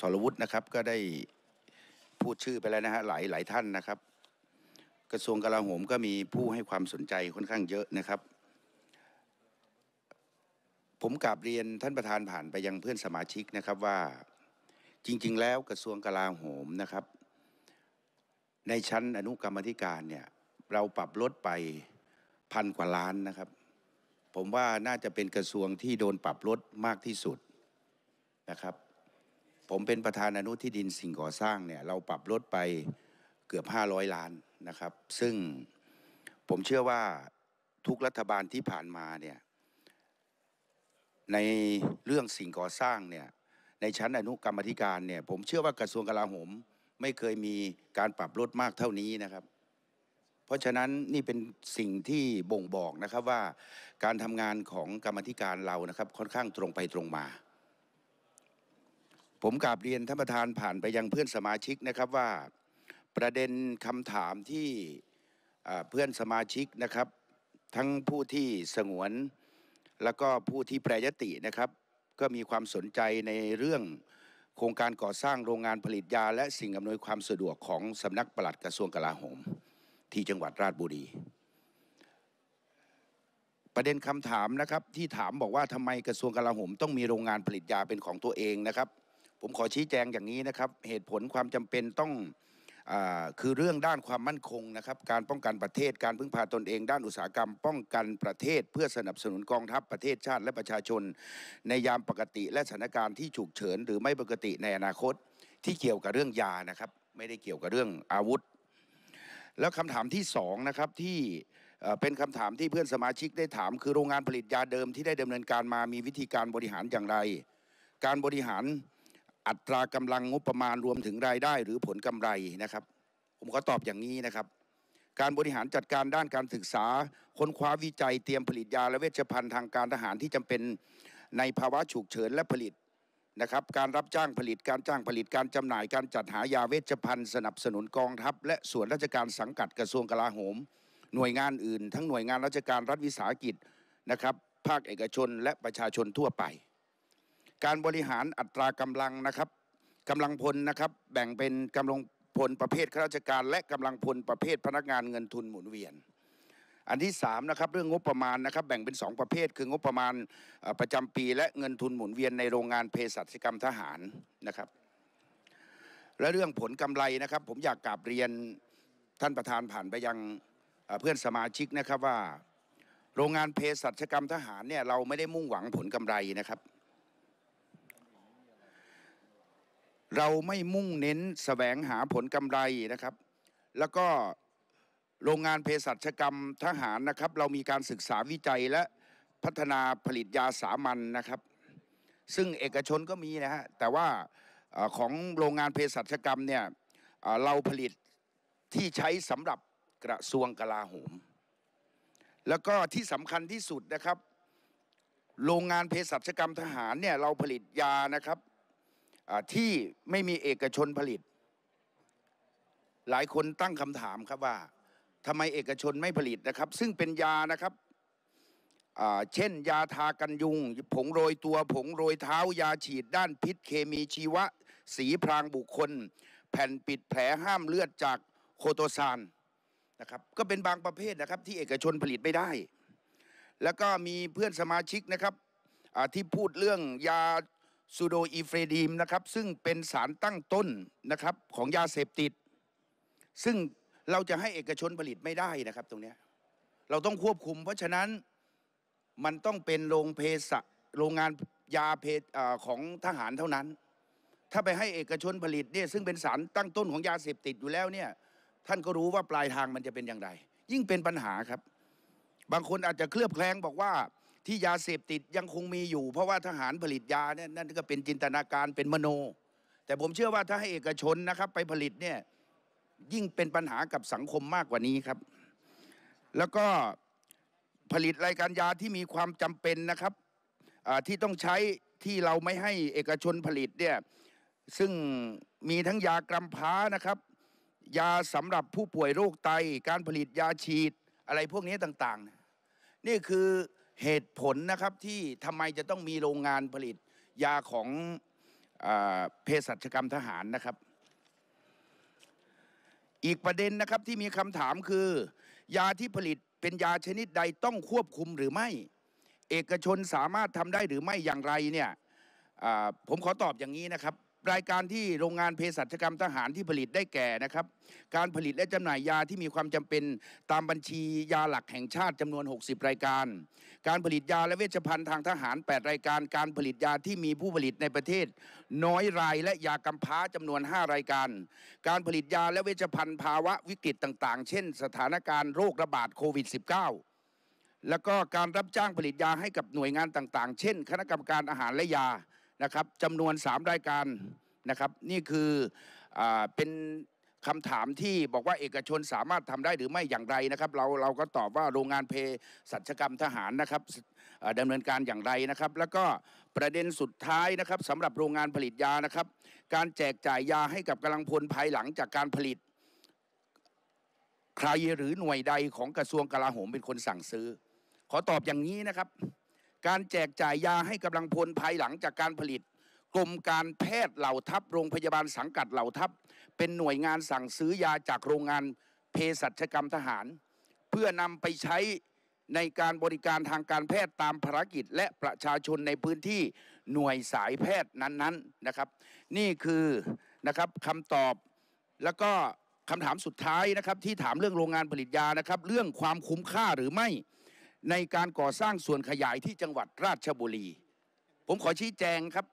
สรวุฒินะครับก็ได้พูดชื่อไปแล้วนะฮะหลายหลายท่านนะครับ กระทรวงกลาโหมก็มีผู้ให้ความสนใจค่อนข้างเยอะนะครับ ผมกราบเรียนท่านประธานผ่านไปยังเพื่อนสมาชิกนะครับว่าจริง ๆ แล้วกระทรวงกลาโหมนะครับ ในชั้นอนุกรรมธิการเนี่ยเราปรับลดไปพันกว่าล้านนะครับ ผมว่าน่าจะเป็นกระทรวงที่โดนปรับลดมากที่สุดนะครับผมเป็นประธานอนุที่ดินสิ่งก่อสร้างเนี่ยเราปรับลดไปเกือบ500ล้านนะครับ ซึ่งผมเชื่อว่าทุกรัฐบาลที่ผ่านมาเนี่ยในเรื่องสิ่งก่อสร้างเนี่ยในชั้นอนุกรรมธิการเนี่ยผมเชื่อว่ากระทรวงกลาโหมไม่เคยมีการปรับลดมากเท่านี้นะครับ เพราะฉะนั้นนี่เป็นสิ่งที่บ่งบอกนะครับว่าการทำงานของกรรมธิการเรานะครับ ค่อนข้างตรงไปตรงมาผมกราบเรียนท่านประธานผ่านไปยังเพื่อนสมาชิกนะครับว่าประเด็นคำถามที่เพื่อนสมาชิกนะครับ ทั้งผู้ที่สงวนแล้วก็ผู้ที่แปรยตินะครับ ก็มีความสนใจในเรื่องโครงการก่อสร้างโรงงานผลิตยา และสิ่งอำนวยความสะดวกของสำนักปลัดกระทรวงกลาโหม ที่จังหวัดราชบุรี ประเด็นคำถามนะครับที่ถามบอกว่าทำไมกระทรวงกลาโหม ต้องมีโรงงานผลิตยาเป็นของตัวเองนะครับผมขอชี้แจงอย่างนี้นะครับ เหตุผลความจำเป็นต้องคือเรื่องด้านความมั่นคงนะครับ การป้องกันประเทศ การพึ่งพาตนเองด้านอุตสาหกรรม ป้องกันประเทศเพื่อสนับสนุนกองทัพประเทศชาติและประชาชน ในยามปกติ และสถานการณ์ที่ฉุกเฉินหรือไม่ปกติในอนาคต ที่เกี่ยวกับเรื่องยานะครับไม่ได้เกี่ยวกับเรื่องอาวุธ แล้วคำถามที่2นะครับที่เป็นคำถามที่เพื่อนสมาชิกได้ถามคือโรงงานผลิตยาเดิมที่ได้ดำเนินการมามีวิธีการบริหารอย่างไรการบริหารอัตรากำลังงบประมาณรวมถึงรายได้หรือผลกำไรนะครับ ผมข็ตอบอย่างนี้นะครับ การบริหารจัดการด้านการศึกษา ค้นคว้าวิจัยเตรียมผลิตยาและเวชภัณฑ์ทางการทหารที่จำเป็นในภาวะฉุกเฉินและผลิตนะครับการรับจ้างผลิตการจ้างผลิตการจำหน่ายการจัดหายาเวชภัณฑ์สนับสนุนกองทัพ และส่วนราชการสังกัดกระทรวงกลาโหม หน่วยงานอื่น ทั้งหน่วยงานราชการรัฐวิสาหกิจนะครับภาคเอกชนและประชาชนทั่วไปการบริหารอัตรากำลังนะครับกำลังพลนะครับแบ่งเป็นกำลังพลประเภทข้าราชการและกำลังพลประเภทพนักงานเงินทุนหมุนเวียน อันที่ 3 นะครับ เรื่องงบประมาณนะครับแบ่งเป็น 2 ประเภท คืองบประมาณประจำปี และเงินทุนหมุนเวียนในโรงงานเภสัชกรรมทหารนะครับ และเรื่องผลกำไรนะครับ ผมอยากกราบเรียนท่านประธานผ่านไปยังเพื่อนสมาชิกนะครับว่า โรงงานเภสัชกรรมทหารเนี่ยเราไม่ได้มุ่งหวังผลกำไรนะครับเราไม่มุ่งเน้นสแสวงหาผลกำไรนะครับ แล้วก็โรงงานเภสัชกรรมทหารนะครับ เรามีการศึกษาวิจัยและพัฒนาผลิตยาสามัญนนะครับ ซึ่งเอกชนก็มีนะฮะแต่ว่าของโรงงานเภสัชกรรมเนี่ยเราผลิตที่ใช้สำหรับกระทรวงกลาโหมแล้วก็ที่สำคัญที่สุดนะครับ โรงงานเภสัชกรรมทหารเนี่ยเราผลิตยานะครับที่ไม่มีเอกชนผลิต หลายคนตั้งคำถามครับว่าทำไมเอกชนไม่ผลิตนะครับซึ่งเป็นยานะครับเช่น ยาทากันยุง ผงโรยตัว ผงโรยเท้ายาฉีด ด้านพิษเคมีชีวะ สีพรางบุคคล แผ่นปิดแผลห้ามเลือดจากโคโตซานนะครับก็เป็นบางประเภทนะครับ ที่เอกชนผลิตไม่ได้ แล้วก็มีเพื่อนสมาชิกนะครับที่พูดเรื่องยาซูโดอีเฟรดีมนะครับซึ่งเป็นสารตั้งต้นนะครับของยาเสพติด ซึ่งเราจะให้เอกชนผลิตไม่ได้นะครับตรงนี้เราต้องควบคุม เพราะฉะนั้นมันต้องเป็นโรงเพสโรงงานยาเพของทหารเท่านั้น ถ้าไปให้เอกชนผลิตเนี่ยซึ่งเป็นสารตั้งต้นของยาเสพติดอยู่แล้วเนี่ยท่านก็รู้ว่าปลายทางมันจะเป็นอย่างไร ยิ่งเป็นปัญหาครับ บางคนอาจจะเคลือบแคลงบอกว่าที่ยาเสพติดยังคงมีอยู่ เพราะว่าทหารผลิตยาเนี่ยนั่นก็เป็นจินตนาการเป็นมโนแต่ผมเชื่อว่าถ้าให้เอกชนนะครับไปผลิตเนี่ยยิ่งเป็นปัญหากับสังคมมากกว่านี้ครับ แล้วก็ผลิตรายการยาที่มีความจำเป็นนะครับที่ต้องใช้ที่เราไม่ให้เอกชนผลิตเนี่ยซึ่งมีทั้งยากรัมพานะครับ ยาสำหรับผู้ป่วยโรคไตการผลิตยาฉีดอะไรพวกนี้ต่างๆนี่คือเหตุผลนะครับที่ทำไมจะต้องมีโรงงานผลิต ยาของเภสัชกรรมทหารนะครับ อีกประเด็นนะครับที่มีคำถามคือ ยาที่ผลิตเป็นยาชนิดใดต้องควบคุมหรือไม่ เอกชนสามารถทำได้หรือไม่อย่างไรเนี่ยผมขอตอบอย่างนี้นะครับรายการที่โรงงานเภสัชกรรมทหารที่ผลิตได้แก่นะครับ การผลิตและจำหน่ายยาที่มีความจำเป็นตามบัญชียาหลักแห่งชาติจำนวน 60 รายการ การผลิตยาและเวชภัณฑ์ทางทหาร 8 รายการ การผลิตยาที่มีผู้ผลิตในประเทศ น้อยรายและยากำพร้าจำนวน 5 รายการการผลิตยาและเวชภัณฑ์ ภาวะวิกฤตต่างๆ เช่น สถานการณ์โรคระบาดโควิด -19 แล้วก็การรับจ้างผลิตยาให้กับหน่วยงานต่างๆ เช่น คณะกรรมการอาหารและยานะครับจำนวน 3 รายการนะครับ นี่คืออเป็นคำถามที่บอกว่าเอกชนสามารถทำได้หรือไม่อย่างไรนะครับเราเราก็ตอบว่าโรงงานเพสัชกรรมทหารนะครับดำเนินการอย่างไรนะครับ แล้วก็ประเด็นสุดท้ายนะครับสำหรับโรงงานผลิตยานะครับ การแจกจ่ายยาให้กับกำลังพลภายหลังจากการผลิต ใครหรือหน่วยใดของกระทรวงกลาโหมเป็นคนสั่งซื้อ ขอตอบอย่างนี้นะครับการแจกจ่ายยาให้กำลังพลภายหลังจากการผลิตกรมการแพทย์เหล่าทัพโรงพยาบาลสังกัดเหล่าทัพเป็นหน่วยงานสั่งซื้อยาจากโรงงานเภสัชกรรมทหาร เพื่อนำไปใช้ในการบริการทางการแพทย์ตามภารกิจ และประชาชนในพื้นที่หน่วยสายแพทย์นั้นๆนนนะครับ นี่คือนะครับคำตอบแล้วก็คำถามสุดท้ายนะครับที่ถามเรื่องโรงงานผลิตยานะครับ เรื่องความคุ้มค่าหรือไม่ในการก่อสร้างส่วนขยายที่จังหวัดราชบุรี ผมขอชี้แจงครับ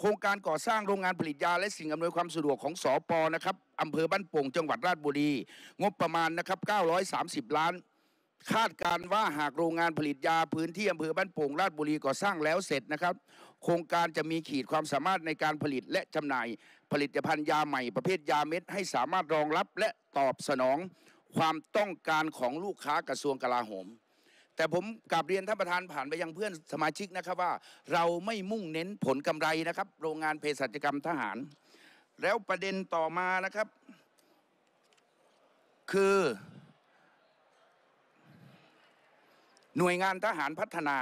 โครงการก่อสร้างโรงงานผลิตยา และสิ่งอำนวยความสะดวกของสอปอนะครับอำเภอบ้านโป่งจังหวัดราชบุรี งบประมาณนะครับ 930 ล้าน คาดการว่าหากโรงงานผลิตยาพื้นที่อำเภอบ้านโป่งราชบุรีก่อสร้างแล้วเสร็จนะครับ โครงการจะมีขีดความสามารถในการผลิต และจำหน่าย ผลิตภัณฑ์ยาใหม่ประเภทยาเม็ดให้สามารถรองรับและตอบสนอง ความต้องการของลูกค้ากระทรวงกลาโหมแต่ผมกลับเรียนท่านประธานผ่านไปยังเพื่อนสมาชิกนะครับว่า เราไม่มุ่งเน้นผลกำไรนะครับ โรงงานเภสัชกรรมทหาร แล้วประเด็นต่อมานะครับ คือหน่วยงานทหารพัฒนา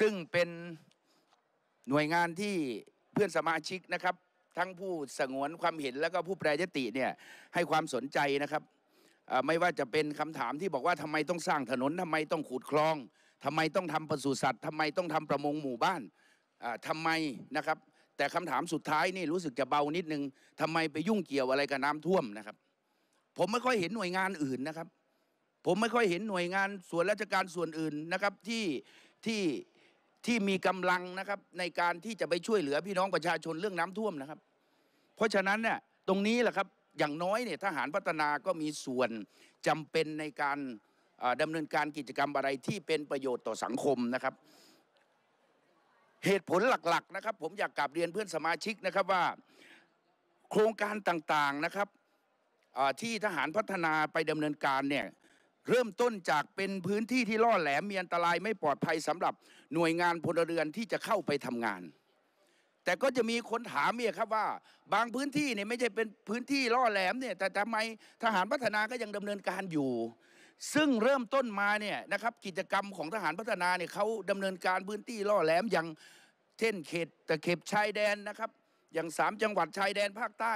ซึ่งเป็นหน่วยงานที่เพื่อนสมาชิกนะครับ ทั้งผู้สงวนความเห็นและก็ผู้แปรยติเนี่ยให้ความสนใจนะครับไม่ว่าจะเป็นคำถามที่บอกว่าทำไมต้องสร้างถนนทำไมต้องขุดคลอง ทำไมต้องทำปศุสัตว์ทำไมต้องทำประมงหมู่บ้านทำไมนะครับ แต่คำถามสุดท้ายนี่รู้สึกจะเบานิดนึงทำไมไปยุ่งเกี่ยวอะไรกับน้ำท่วมนะครับ ผมไม่ค่อยเห็นหน่วยงานอื่นนะครับ ผมไม่ค่อยเห็นหน่วยงานส่วนราชการส่วนอื่นนะครับที่ที่ที่มีกำลังนะครับในการที่จะไปช่วยเหลือพี่น้องประชาชนเรื่องน้ำท่วมนะครับ เพราะฉะนั้นเนี่ยตรงนี้แหละครับอย่างน้อยเนี่ยทหารพัฒนาก็มีส่วนจำเป็นในการดำเนินการกิจกรรมอะไรที่เป็นประโยชน์ต่อสังคมนะครับ เหตุผลหลักๆนะครับ ผมอยากกลับเรียนเพื่อนสมาชิกนะครับว่าโครงการต่างๆนะครับที่ทหารพัฒนาไปดำเนินการเนี่ยเริ่มต้นจากเป็นพื้นที่ที่ล่อแหลมมีอันตรายไม่ปลอดภัยสำหรับหน่วยงานพลเรือนที่จะเข้าไปทำงานแต่ก็จะมีคนถามเนี่ยครับว่าบางพื้นที่เนี่ยไม่ใช่เป็นพื้นที่ล่อแหลมเนี่ย แต่ทำไมทหารพัฒนาก็ยังดำเนินการอยู่ ซึ่งเริ่มต้นมาเนี่ยนะครับกิจกรรมของทหารพัฒนาเนี่ยเขาดำเนินการพื้นที่ล่อแหลมอย่างเช่นเขตตะเข็บชายแดนนะครับ อย่างสามจังหวัดชายแดนภาคใต้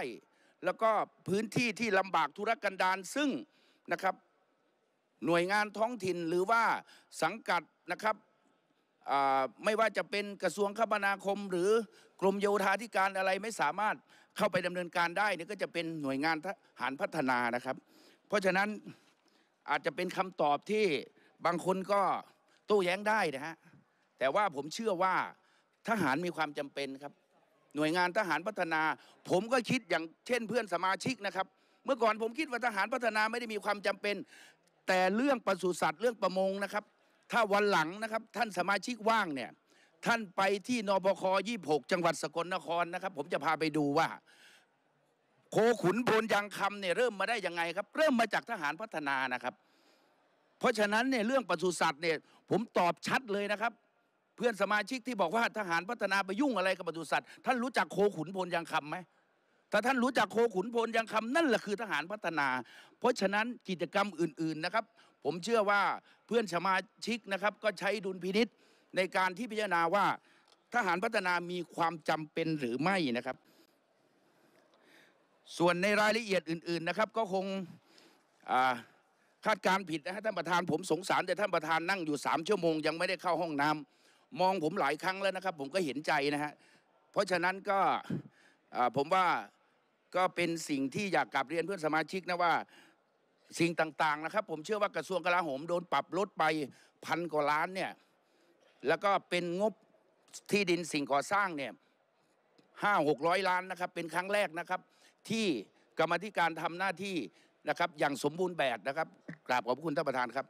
แล้วก็พื้นที่ที่ลำบากธุรกันดารซึ่งนะครับหน่วยงานท้องถิ่นหรือว่าสังกัดนะครับไม่ว่าจะเป็นกระทรวงคมนาคม หรือกรมโยธาธิการอะไรไม่สามารถเข้าไปดำเนินการได้นี่ก็จะเป็นหน่วยงานทหารพัฒนานะครับ เพราะฉะนั้นอาจจะเป็นคำตอบที่บางคนก็โต้แย้งได้นะฮะแต่ว่าผมเชื่อว่าทหารมีความจำเป็นครับ หน่วยงานทหารพัฒนา ผมก็คิดอย่างเช่น เพื่อนสมาชิกนะครับ เมื่อก่อนผมคิดว่าทหารพัฒนาไม่ได้มีความจำเป็น แต่เรื่องปศุสัตว์เรื่องประมงนะครับถ้าวันหลังนะครับท่านสมาชิกว่างเนี่ยท่านไปที่นบคยี่หกจังหวัดสกลนครนะครับ ผมจะพาไปดูว่า โคขุนพลยังคำเนี่ยเริ่มมาได้ยังไงครับเริ่มมาจากทหารพัฒนานะครับ เพราะฉะนั้นเนี่ยเรื่องปศุสัตว์เนี่ยผมตอบชัดเลยนะครับ เพื่อนสมาชิกที่บอกว่าทหารพัฒนาไปยุ่งอะไรกับปศุสัตว์ท่านรู้จักโคขุนพลยังคำไหมถ้าท่านรู้จักโคขุนพลยังคำนั่นแหละคือทหารพัฒนา เพราะฉะนั้นกิจกรรมอื่น ๆนะครับผมเชื่อว่าเพื่อนสมาชิกนะครับ ก็ใช้ดุลพินิษในการที่พิจารณาว่า ทหารพัฒนามีความจำเป็นหรือไม่นะครับ ส่วนในรายละเอียดอื่นๆนะครับก็คงคาดการผิดนะฮะท่านประธานผมสงสารแต่ท่านประธานนั่งอยู่สามชั่วโมงยังไม่ได้เข้าห้องน้ำ มองผมหลายครั้งแล้วนะครับผมก็เห็นใจนะฮะเพราะฉะนั้นก็ผมว่าก็เป็นสิ่งที่อยากกลับเรียนเพื่อนสมาชิกนะว่าสิ่งต่างๆนะครับผมเชื่อว่ากระทรวงกลาโหมโดนปรับลดไปพันกว่าล้านเนี่ยแล้วก็เป็นงบที่ดินสิ่งก่อสร้างเนี่ยห้าหกร้อยล้านนะครับเป็นครั้งแรกนะครับ ที่กรรมธิการทำหน้าที่นะครับอย่างสมบูรณ์แบบนะครับกราบขอบคุณท่านประธานครับ